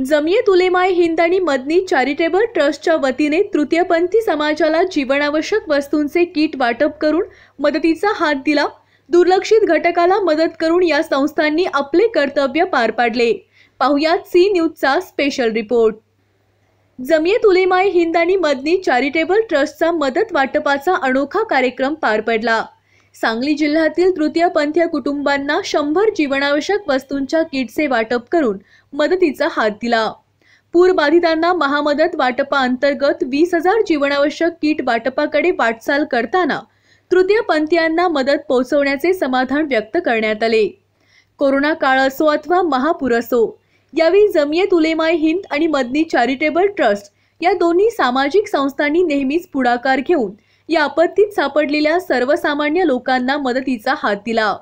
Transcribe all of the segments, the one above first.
जमियत उलेमाय हिंद आणि मदनी चॅरिटेबल ट्रस्टच्या वतीने तृतीयपंथी समाजाला जीवनावश्यक वस्तूंचे किट वाटप करून मदतीचा हात दिला दुर्लक्षित घटकाला मदत करून या संस्थांनी आपले कर्तव्य पार पाडले पाहुयात सी न्यूजचा स्पेशल रिपोर्ट जमियत उलेमाय हिंद आणि मदनी चॅरिटेबल ट्रस्टचा मदत वाटपाचा अनोखा कार्यक्रम पार पडला सांगली जिल्ह्यातील तृतीयपंथीय कुटुंबांना शंभर जीवनावश्यक वस्तूंच्या किटचे वाटप करून मदतीचा हात दिला पूर बाधितांना महामदत वाटपा अंतर्गत वीस हजार जीवनावश्यक किट वाटपाकडे वाटचाल करताना पंथीयांना मदत पोहोचवण्याचे समाधान व्यक्त करण्यात आले कोरोना काळ असो अथवा महापूर असो यावेळी जमियत उलेमाय हिंद आणि मदनी चॅरिटेबल ट्रस्ट या दोन्ही सामाजिक संस्थांनी नेहमीच पुढाकार घेऊन या आपत्तीत सापडलेल्या सर्वसामान्य लोकांना मदतीचा हात दिला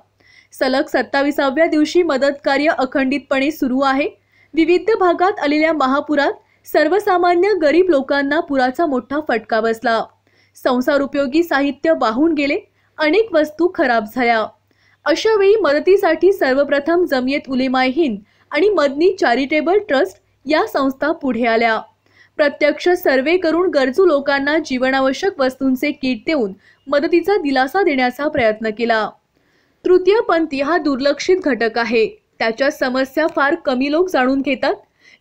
सलग सत्ताविसाव्या दिवशी मदत कार्य अखंडितपणे सुरू आहे विविध भागात आलेल्या महापुरात सर्वसामान्य गरीब लोकांना पुराचा मोठा फटका बसला संसार उपयोगी साहित्य वाहून गेले अनेक वस्तू खराब झाल्या अशा वेळी मदतीसाठी सर्वप्रथम जमियत उलेमाय आणि मदनी चॅरिटेबल ट्रस्ट या संस्था पुढे आल्या प्रत्यक्ष सर्वे करून गरजू लोकांना जीवनावश्यक वस्तूंचे किट देऊन मदतीचा दिलासा देण्याचा प्रयत्न केला तृतीयपंथी हा दुर्लक्षित घटक आहे त्याच्या समस्या फार कमी लोक जाणून घेतात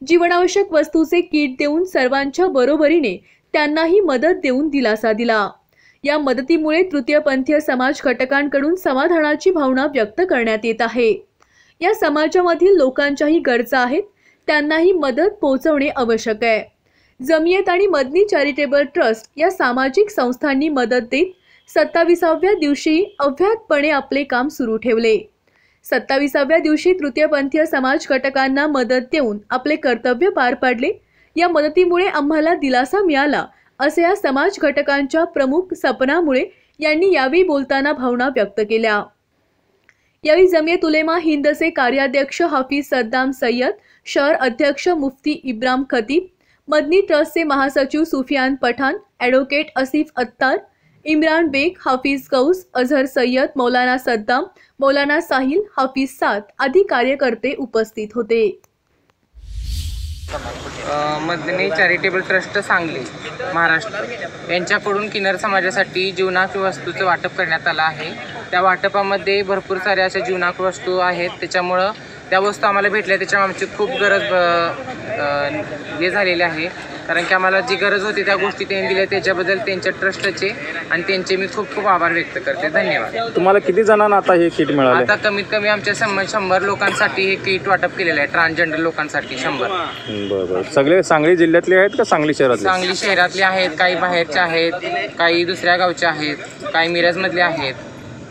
जीवनावश्यक वस्तूचे किट देऊन सर्वांच्या बरोबरीने त्यांनाही मदत देऊन दिलासा दिला या मदतीमुळे तृतीयपंथीय समाज घटकांकडून समाधानाची भावना व्यक्त करण्यात येत आहे या समाजामधील लोकांच्याही गरजा आहेत त्यांनाही मदत पोहोचवणे आवश्यक आहे जमियत आणि मदनी चॅरिटेबल ट्रस्ट या सामाजिक संस्थांनी मदत देत सत्ताविसाव्या दिवशी अव्याहतपणे आपले काम सुरू ठेवले सत्ताविसाव्या दिवशी तृतीयपंथीय समाज घटकांना मदत देऊन आपले कर्तव्य पार पाडले या मदतीमुळे आम्हाला दिलासा मिळाला असे या समाज घटकांच्या प्रमुख सपनामुळे यांनी यावेळी बोलताना भावना व्यक्त केल्या यावेळी जमियत उलेमा हिंदचे कार्याध्यक्ष हफीज सद्दाम सय्यद शहर अध्यक्ष मुफ्ती इब्राम खतीब मदनी ट्रस्टचे महासचिव सुफियान पठाण ॲडव्होकेट असिफ अत्तार इम्रान बेग हाफिज कौस अझहर सय्यद मौलाना सद्दाम मौलाना साहिल हाफिज सात आदी कार्यकर्ते उपस्थित होते मदनी चॅरिटेबल ट्रस्ट सांगली महाराष्ट्र यांच्याकडून किनर समाजासाठी जीवनाक वस्तूचं वाटप करण्यात आलं आहे त्या वाटपामध्ये भरपूर साऱ्या अशा जीवनाक वस्तू आहेत त्याच्यामुळं त्या वस्तू आम्हाला भेटल्या त्याच्यामुळे आमची खूप गरज हे झालेली आहे कारण की आम्हाला जी गरज होती त्या गोष्टी त्यांनी दिल्या त्याच्याबद्दल त्यांच्या ट्रस्टचे आणि त्यांचे मी खूप खूप आभार व्यक्त करते धन्यवाद तुम्हाला किती जणांना आता हे किट मिळालं आता कमीत कमी आमच्या शंभर शंभर लोकांसाठी हे किट वाटप केलेलं आहे ट्रान्सजेंडर लोकांसाठी शंभर सगळे सांगली जिल्ह्यातले आहेत का सांगली शहरात सांगली शहरातले आहेत काही बाहेरचे आहेत काही दुसऱ्या गावचे आहेत काही मिरजमधले आहेत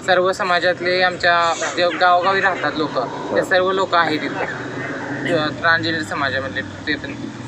सर्व समाजातले आमच्या जे गावोगावी राहतात लोक ते सर्व लोक आहेत इथे ट्रान्सजेंडर समाजामधले ते पण